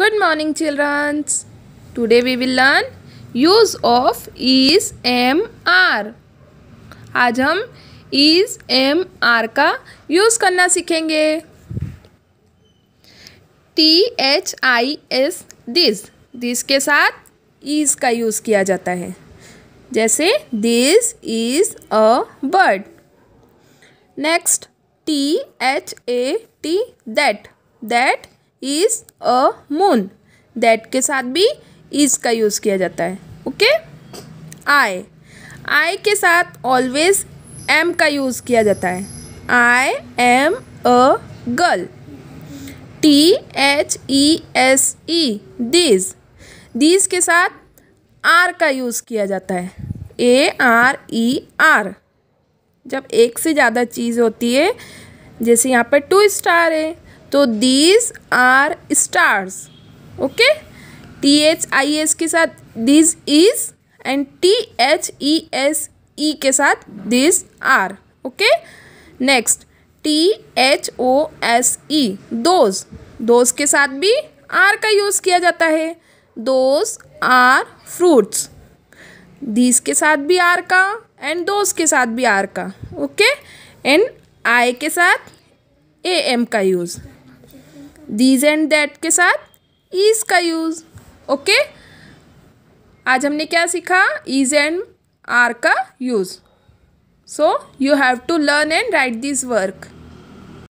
Good morning children. Today we will learn use of is am are. आज हम is am are का use करना सीखेंगे T H I S this this के साथ is का यूज़ किया जाता है जैसे this is a bird. Next T H A T that that is a moon that के साथ भी इज़ का यूज़ किया जाता है ओके आई आई के साथ ऑलवेज एम का यूज़ किया जाता है I am a girl T H E S E this this के साथ आर का यूज़ किया जाता है ए आर ई आर जब एक से ज़्यादा चीज़ होती है जैसे यहाँ पर टू स्टार है तो these are stars okay T H I S के साथ this is and T H E S E के साथ this are okay next T H O S E those those के साथ भी आर का यूज़ किया जाता है दोज आर फ्रूट्स दीज के साथ भी आर का एंड दोज के साथ भी आर का ओके एंड आई के साथ ए एम का यूज़ दीज एंड दैट के साथ ईज का यूज़ ओके आज हमने क्या सीखा ईज एंड आर का use so you have to learn and write this work